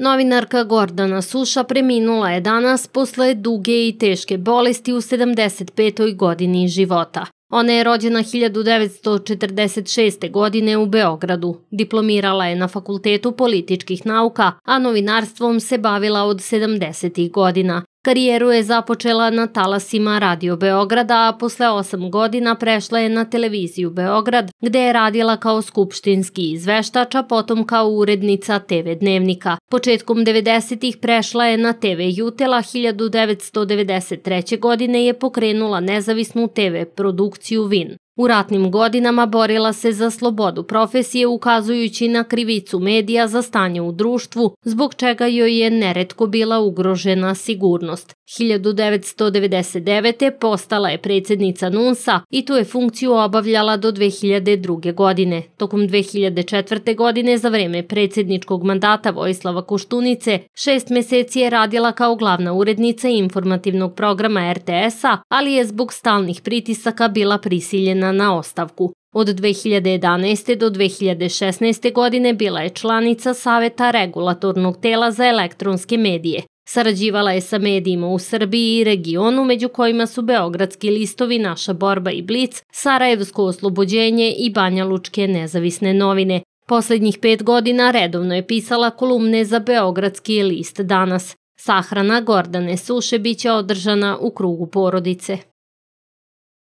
Novinarka Gordana Suša preminula je danas posle duge i teške bolesti u 75. godini života. Ona je rođena 1946. godine u Beogradu. Diplomirala je na Fakultetu političkih nauka, a novinarstvom se bavila od 70. godina. Karijeru je započela na talasima Radio Beograda, a posle osam godina prešla je na televiziju Beograd, gde je radila kao skupštinski izveštač, a potom kao urednica TV Dnevnika. Početkom 90-ih prešla je na TV Jutela, 1993. godine je pokrenula nezavisnu TV produkciju VIN. U ratnim godinama borila se za slobodu profesije ukazujući na krivicu medija za stanje u društvu, zbog čega joj je neretko bila ugrožena sigurnost. 1999. postala je predsednica NUNSA i tu je funkciju obavljala do 2002. godine. Tokom 2004. godine za vreme predsedničkog mandata Vojislava Koštunice šest meseci je radila kao glavna urednica informativnog programa RTS-a, ali je zbog stalnih pritisaka bila prisiljena na ostavku. Od 2011. do 2016. godine bila je članica Saveta regulatornog tela za elektronske medije. Sarađivala je sa medijima u Srbiji i regionu, među kojima su Beogradski listovi Naša borba i Blic, Sarajevsko oslobođenje i Banja Lučke nezavisne novine. Poslednjih pet godina redovno je pisala kolumne za Beogradski list danas. Sahrana Gordane Suše biće održana u krugu porodice.